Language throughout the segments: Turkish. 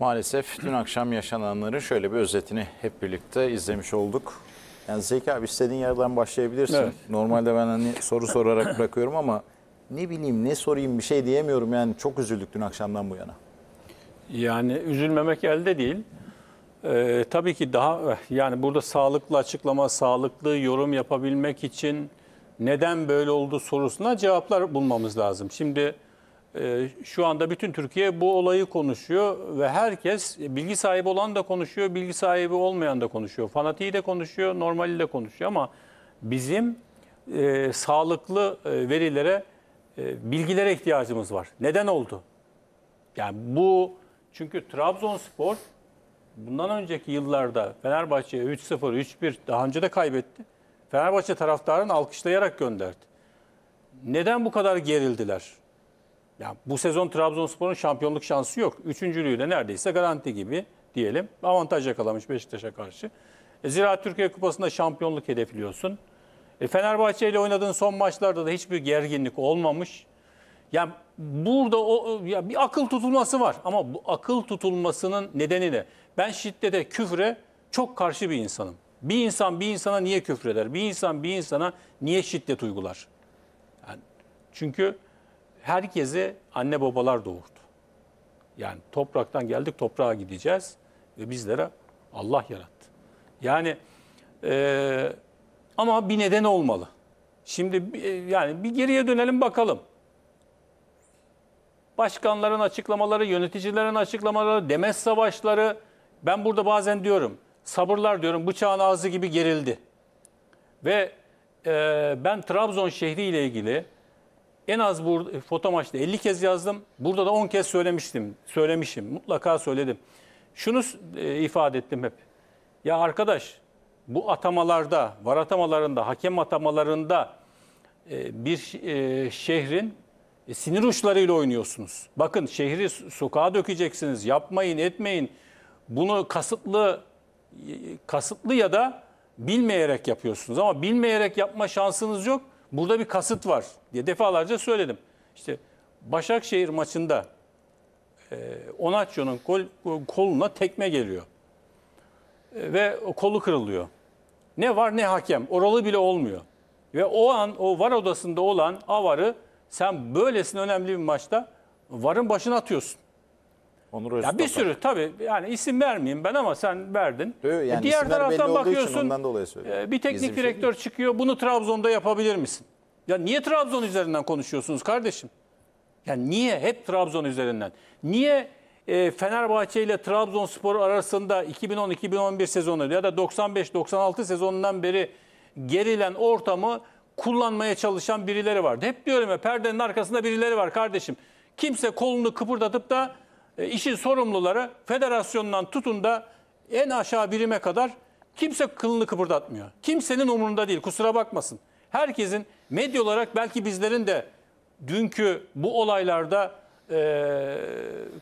Maalesef dün akşam yaşananları şöyle bir özetini hep birlikte izlemiş olduk. Yani Zeki abi istediğin yerden başlayabilirsin. Evet. Normalde ben hani soru sorarak bırakıyorum ama ne bileyim ne sorayım bir şey diyemiyorum. Yani çok üzüldük dün akşamdan bu yana. Yani üzülmemek elde değil. Ee, tabii ki daha yani burada sağlıklı açıklama, sağlıklı yorum yapabilmek için neden böyle oldu sorusuna cevaplar bulmamız lazım. Şimdi ee, şu anda bütün Türkiye bu olayı konuşuyor ve herkes e, bilgi sahibi olan da konuşuyor, bilgi sahibi olmayan da konuşuyor. Fanatiği de konuşuyor, normali de konuşuyor ama bizim e, sağlıklı e, verilere, e, bilgilere ihtiyacımız var. Neden oldu? Yani bu çünkü Trabzonspor bundan önceki yıllarda Fenerbahçe 3-0, 3-1 daha önce de kaybetti. Fenerbahçe taraftarını alkışlayarak gönderdi. Neden bu kadar gerildiler? Ya bu sezon Trabzonspor'un şampiyonluk şansı yok. Üçüncülüğü de neredeyse garanti gibi diyelim. Avantaj yakalamış Beşiktaş'a karşı. E, Zira Türkiye Kupası'nda şampiyonluk hedefliyorsun. E, Fenerbahçe ile oynadığın son maçlarda da hiçbir gerginlik olmamış. Yani burada o, ya bir akıl tutulması var ama bu akıl tutulmasının nedeni ne? Ben şiddete, küfre çok karşı bir insanım. Bir insan bir insana niye küfreder? Bir insan bir insana niye şiddet uygular? Yani çünkü herkese anne babalar doğurdu. Yani topraktan geldik toprağa gideceğiz ve bizlere Allah yarattı. Yani e, ama bir neden olmalı. Şimdi e, yani bir geriye dönelim bakalım. Başkanların açıklamaları, yöneticilerin açıklamaları, demet savaşları. Ben burada bazen diyorum sabırlar diyorum bıçağın ağzı gibi gerildi. Ve e, ben Trabzon şehri ile ilgili en az bu foto maçta 50 kez yazdım. Burada da 10 kez söylemiştim. Söylemişim. Mutlaka söyledim. Şunu e, ifade ettim hep. Ya arkadaş bu atamalarda, var atamalarında, hakem atamalarında e, bir e, şehrin e, sinir uçlarıyla oynuyorsunuz. Bakın şehri sokağa dökeceksiniz. Yapmayın, etmeyin. Bunu kasıtlı e, kasıtlı ya da bilmeyerek yapıyorsunuz ama bilmeyerek yapma şansınız yok burada bir kasıt var diye defalarca söyledim. İşte Başakşehir maçında e, Onaccio'nun kol, koluna tekme geliyor. E, ve kolu kırılıyor. Ne var ne hakem. Oralı bile olmuyor. Ve o an o var odasında olan avarı sen böylesine önemli bir maçta varın başına atıyorsun. Onur Öztürk. bir sürü tabii yani isim vermeyeyim ben ama sen verdin. Yo, yani e, Diğer taraftan bakıyorsun ondan dolayı e, bir teknik Gizli bir şey direktör çıkıyor bunu Trabzon'da yapabilir misin? Ya niye Trabzon üzerinden konuşuyorsunuz kardeşim? Ya niye hep Trabzon üzerinden? Niye e, Fenerbahçe ile Trabzonspor arasında 2010-2011 sezonu ya da 95-96 sezonundan beri gerilen ortamı kullanmaya çalışan birileri vardı. Hep diyorum ya perdenin arkasında birileri var kardeşim. Kimse kolunu kıpırdatıp da e, işin sorumluları federasyondan tutun da en aşağı birime kadar kimse kılını kıpırdatmıyor. Kimsenin umurunda değil kusura bakmasın. Herkesin medya olarak belki bizlerin de dünkü bu olaylarda e,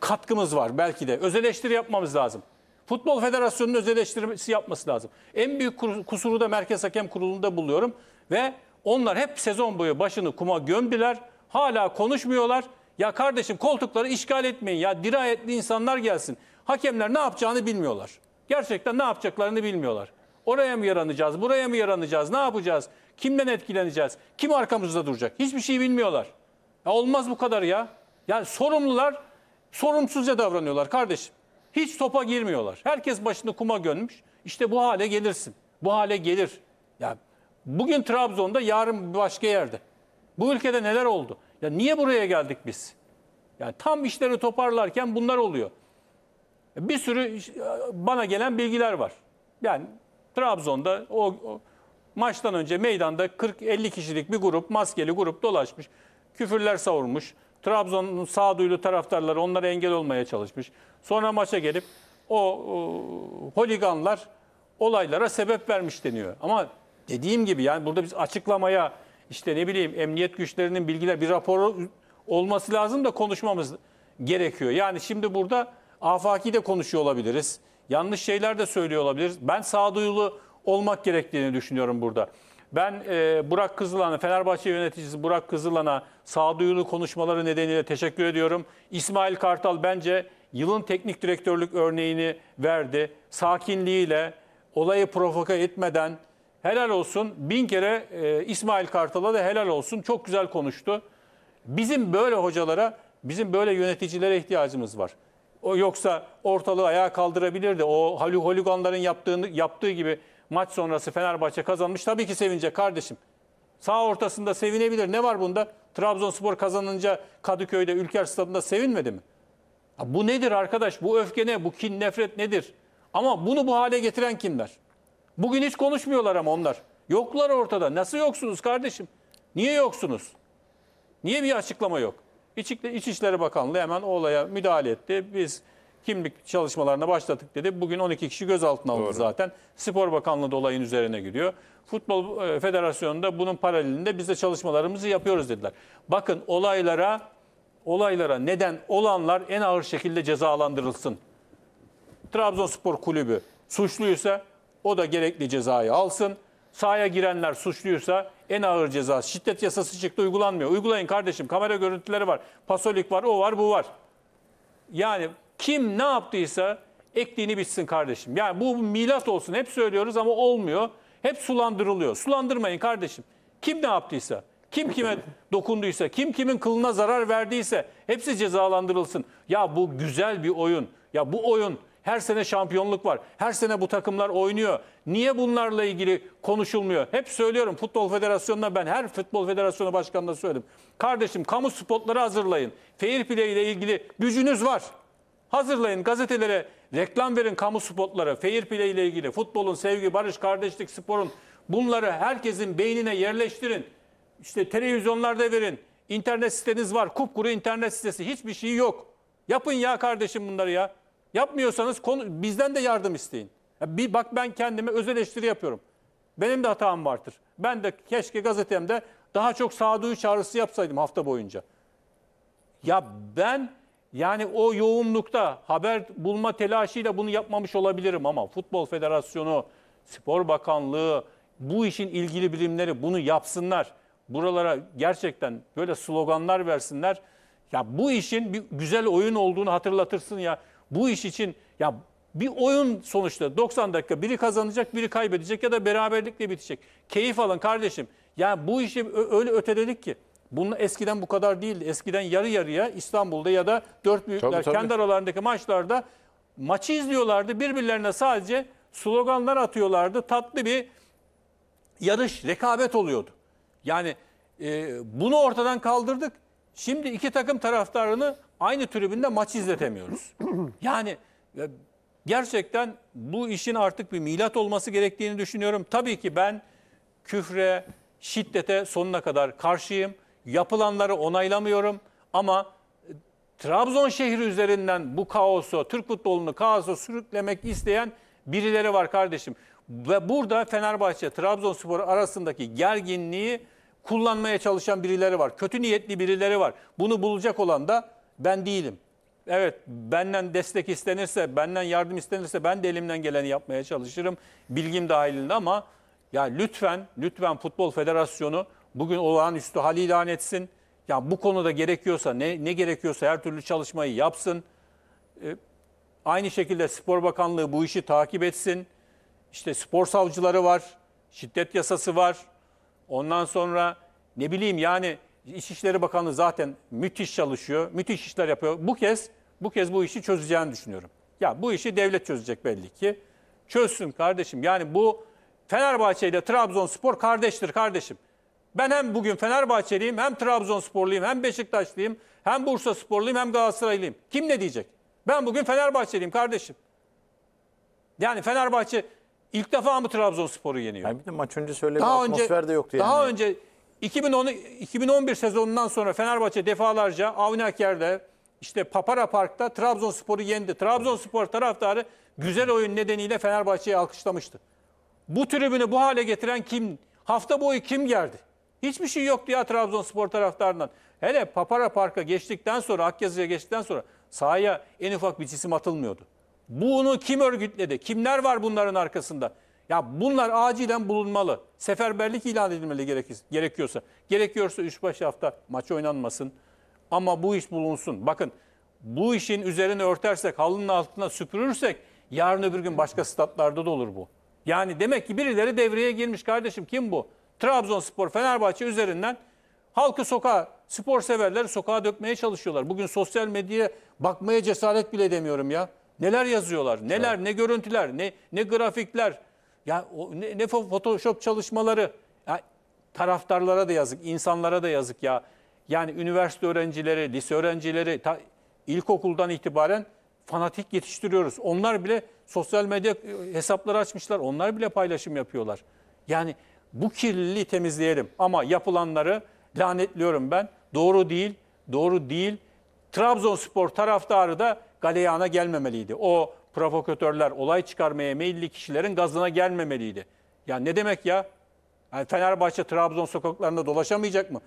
katkımız var belki de. Öz eleştiri yapmamız lazım. Futbol Federasyonu'nun öz eleştirisi yapması lazım. En büyük kusuru da Merkez Hakem Kurulu'nda buluyorum. Ve onlar hep sezon boyu başını kuma gömdüler. Hala konuşmuyorlar. Ya kardeşim koltukları işgal etmeyin ya dirayetli insanlar gelsin. Hakemler ne yapacağını bilmiyorlar. Gerçekten ne yapacaklarını bilmiyorlar. Oraya mı yaranacağız, buraya mı yaranacağız, ne yapacağız, kimden etkileneceğiz, kim arkamızda duracak? Hiçbir şey bilmiyorlar. Ya olmaz bu kadar ya. Yani sorumlular sorumsuzca davranıyorlar kardeşim. Hiç topa girmiyorlar. Herkes başını kuma gömmüş. İşte bu hale gelirsin. Bu hale gelir. Ya yani bugün Trabzon'da, yarın başka yerde. Bu ülkede neler oldu? Ya niye buraya geldik biz? Yani tam işleri toparlarken bunlar oluyor. Bir sürü bana gelen bilgiler var. Yani Trabzon'da o, o maçtan önce meydanda 40-50 kişilik bir grup, maskeli grup dolaşmış. Küfürler savurmuş. Trabzon'un sağduyulu taraftarları onlara engel olmaya çalışmış. Sonra maça gelip o, o holiganlar olaylara sebep vermiş deniyor. Ama dediğim gibi yani burada biz açıklamaya işte ne bileyim emniyet güçlerinin bilgiler bir raporu olması lazım da konuşmamız gerekiyor. Yani şimdi burada afaki de konuşuyor olabiliriz. Yanlış şeyler de söylüyor olabiliriz. Ben sağduyulu olmak gerektiğini düşünüyorum burada. Ben e, Burak Kızılan'a, Fenerbahçe yöneticisi Burak Kızılan'a sağduyulu konuşmaları nedeniyle teşekkür ediyorum. İsmail Kartal bence yılın teknik direktörlük örneğini verdi. Sakinliğiyle, olayı provoka etmeden, helal olsun. Bin kere e, İsmail Kartal'a da helal olsun. Çok güzel konuştu. Bizim böyle hocalara, bizim böyle yöneticilere ihtiyacımız var. O yoksa ortalığı ayağa kaldırabilirdi. O holiganların yaptığını yaptığı gibi maç sonrası Fenerbahçe kazanmış. Tabii ki sevinecek kardeşim. Sağ ortasında sevinebilir. Ne var bunda? Trabzonspor kazanınca Kadıköy'de Ülker Stadı'nda sevinmedi mi? Ya bu nedir arkadaş? Bu öfke ne? Bu kin, nefret nedir? Ama bunu bu hale getiren kimler? Bugün hiç konuşmuyorlar ama onlar. Yoklar ortada. Nasıl yoksunuz kardeşim? Niye yoksunuz? Niye bir açıklama yok? İçişleri Bakanlığı hemen o olaya müdahale etti. Biz kimlik çalışmalarına başladık dedi. Bugün 12 kişi gözaltına alındı zaten. Spor Bakanlığı da olayın üzerine gidiyor. Futbol e, Federasyonu da bunun paralelinde biz de çalışmalarımızı yapıyoruz dediler. Bakın olaylara olaylara neden olanlar en ağır şekilde cezalandırılsın. Trabzonspor kulübü suçluysa o da gerekli cezayı alsın. Sahaya girenler suçluysa en ağır ceza. Şiddet yasası çıktı uygulanmıyor. Uygulayın kardeşim kamera görüntüleri var. Pasolik var o var bu var. Yani kim ne yaptıysa ektiğini bitsin kardeşim. Yani bu milat olsun hep söylüyoruz ama olmuyor. Hep sulandırılıyor. Sulandırmayın kardeşim. Kim ne yaptıysa, kim kime dokunduysa, kim kimin kılına zarar verdiyse hepsi cezalandırılsın. Ya bu güzel bir oyun. Ya bu oyun her sene şampiyonluk var. Her sene bu takımlar oynuyor. Niye bunlarla ilgili konuşulmuyor? Hep söylüyorum Futbol Federasyonu'na ben her Futbol Federasyonu başkanına söyledim. Kardeşim kamu spotları hazırlayın. Fair play ile ilgili gücünüz var. Hazırlayın gazetelere reklam verin kamu spotları. Fair play ile ilgili futbolun sevgi, barış, kardeşlik, sporun bunları herkesin beynine yerleştirin. İşte televizyonlarda verin. İnternet siteniz var. Kupkuru internet sitesi. Hiçbir şey yok. Yapın ya kardeşim bunları ya. Yapmıyorsanız konu, bizden de yardım isteyin. Ya bir bak ben kendime öz eleştiri yapıyorum. Benim de hatam vardır. Ben de keşke gazetemde daha çok sağduyu çağrısı yapsaydım hafta boyunca. Ya ben yani o yoğunlukta haber bulma telaşıyla bunu yapmamış olabilirim ama Futbol Federasyonu, Spor Bakanlığı, bu işin ilgili bilimleri bunu yapsınlar. Buralara gerçekten böyle sloganlar versinler. Ya bu işin bir güzel oyun olduğunu hatırlatırsın ya bu iş için ya bir oyun sonuçta 90 dakika biri kazanacak biri kaybedecek ya da beraberlikle bitecek. Keyif alın kardeşim. Ya bu işi öyle öteledik ki. Bunun eskiden bu kadar değildi. Eskiden yarı yarıya İstanbul'da ya da dört büyükler tabii, tabii. kendi aralarındaki maçlarda maçı izliyorlardı. Birbirlerine sadece sloganlar atıyorlardı. Tatlı bir yarış, rekabet oluyordu. Yani e, bunu ortadan kaldırdık. Şimdi iki takım taraftarını aynı tribünde maç izletemiyoruz. Yani e, gerçekten bu işin artık bir milat olması gerektiğini düşünüyorum. Tabii ki ben küfre, şiddete sonuna kadar karşıyım. Yapılanları onaylamıyorum ama e, Trabzon şehri üzerinden bu kaosu, Türk futbolunu kaosu sürüklemek isteyen birileri var kardeşim. Ve burada Fenerbahçe, Trabzonspor arasındaki gerginliği kullanmaya çalışan birileri var. Kötü niyetli birileri var. Bunu bulacak olan da ben değilim. Evet, benden destek istenirse, benden yardım istenirse ben de elimden geleni yapmaya çalışırım. Bilgim dahilinde ama ya lütfen, lütfen Futbol Federasyonu bugün olağanüstü hal ilan etsin. Ya bu konuda gerekiyorsa, ne, ne gerekiyorsa her türlü çalışmayı yapsın. Ee, aynı şekilde Spor Bakanlığı bu işi takip etsin. İşte spor savcıları var, şiddet yasası var. Ondan sonra ne bileyim yani İçişleri Bakanlığı zaten müthiş çalışıyor, müthiş işler yapıyor. Bu kez bu kez bu işi çözeceğini düşünüyorum. Ya bu işi devlet çözecek belli ki. Çözsün kardeşim. Yani bu Fenerbahçe ile Trabzonspor kardeştir kardeşim. Ben hem bugün Fenerbahçeliyim, hem Trabzonsporluyum, hem Beşiktaşlıyım, hem Bursasporluyum, hem Galatasaraylıyım. Kim ne diyecek? Ben bugün Fenerbahçeliyim kardeşim. Yani Fenerbahçe ilk defa mı Trabzonspor'u yeniyor? Yani bir de maç önce söyle bir atmosfer önce, de yoktu yani. Daha önce 2010, 2011 sezonundan sonra Fenerbahçe defalarca Avni Aker'de işte Papara Park'ta Trabzonspor'u yendi. Trabzonspor taraftarı güzel oyun nedeniyle Fenerbahçe'yi alkışlamıştı. Bu tribünü bu hale getiren kim? Hafta boyu kim geldi? Hiçbir şey yoktu ya Trabzonspor taraftarından. Hele Papara Park'a geçtikten sonra, Akyazı'ya geçtikten sonra sahaya en ufak bir cisim atılmıyordu. Bunu kim örgütledi? Kimler var bunların arkasında? Ya bunlar acilen bulunmalı. Seferberlik ilan edilmeli gerekir, gerekiyorsa. Gerekiyorsa 3-5 hafta maç oynanmasın. Ama bu iş bulunsun. Bakın bu işin üzerine örtersek, halının altına süpürürsek yarın öbür gün başka statlarda da olur bu. Yani demek ki birileri devreye girmiş kardeşim kim bu? Trabzonspor, Fenerbahçe üzerinden halkı sokağa, spor severler sokağa dökmeye çalışıyorlar. Bugün sosyal medyaya bakmaya cesaret bile edemiyorum ya. Neler yazıyorlar, neler, evet. ne görüntüler, ne, ne grafikler. Ya o ne, ne Photoshop çalışmaları ya, taraftarlara da yazık, insanlara da yazık ya. Yani üniversite öğrencileri, lise öğrencileri ta, ilkokuldan itibaren fanatik yetiştiriyoruz. Onlar bile sosyal medya e, hesapları açmışlar. Onlar bile paylaşım yapıyorlar. Yani bu kirliliği temizleyelim ama yapılanları lanetliyorum ben. Doğru değil, doğru değil. Trabzonspor taraftarı da galeyana gelmemeliydi. O provokatörler, olay çıkarmaya meyilli kişilerin gazına gelmemeliydi. Ya ne demek ya? Yani Fenerbahçe Trabzon sokaklarında dolaşamayacak mı?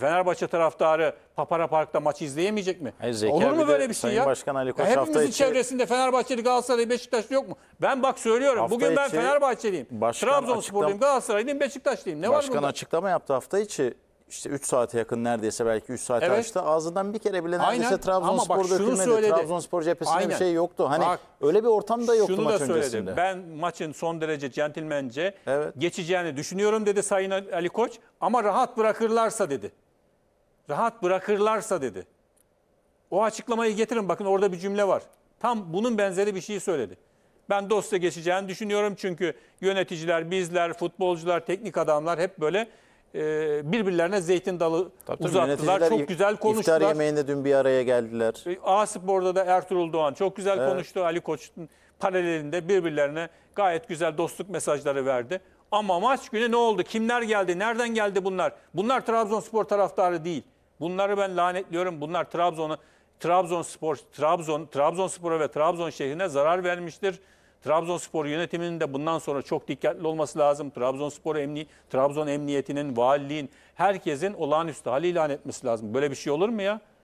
Fenerbahçe taraftarı Papara Park'ta maçı izleyemeyecek mi? Hayır, Olur mu böyle bir şey ya? Başkan Ali Koç ya içi... çevresinde Fenerbahçeli Galatasaraylı Beşiktaşlı yok mu? Ben bak söylüyorum. Hafta bugün ben Fenerbahçeliyim. Trabzonsporluyum, açıklam... Galatasaraylıyım, Beşiktaşlıyım. Ne başkan var bunda? Başkan açıklama yaptı hafta içi işte 3 saate yakın neredeyse belki 3 saat evet. açtı. Ağzından bir kere bile neredeyse Aynen. Trabzonspor dökülmedi. Söyledi. Trabzonspor cephesinde Aynen. bir şey yoktu. Hani bak, öyle bir ortam da yoktu şunu maç da söyledi. Ben maçın son derece centilmence evet. geçeceğini düşünüyorum dedi Sayın Ali Koç. Ama rahat bırakırlarsa dedi. Rahat bırakırlarsa dedi. O açıklamayı getirin. Bakın orada bir cümle var. Tam bunun benzeri bir şey söyledi. Ben dosya geçeceğini düşünüyorum çünkü yöneticiler, bizler, futbolcular, teknik adamlar hep böyle ee, birbirlerine zeytin dalı tabii, uzattılar. Tabii, çok güzel konuştular. İftar yemeğinde dün bir araya geldiler. Ee, A Spor'da da Ertuğrul Doğan çok güzel evet. konuştu. Ali Koç'un paralelinde birbirlerine gayet güzel dostluk mesajları verdi. Ama maç günü ne oldu? Kimler geldi? Nereden geldi bunlar? Bunlar Trabzonspor taraftarı değil. Bunları ben lanetliyorum. Bunlar Trabzon'a Trabzonspor Trabzon Trabzonspor'a ve Trabzon şehrine zarar vermiştir. Trabzonspor yönetiminin de bundan sonra çok dikkatli olması lazım. Trabzonspor emni, Trabzon emniyetinin, valiliğin, herkesin olağanüstü hal ilan etmesi lazım. Böyle bir şey olur mu ya?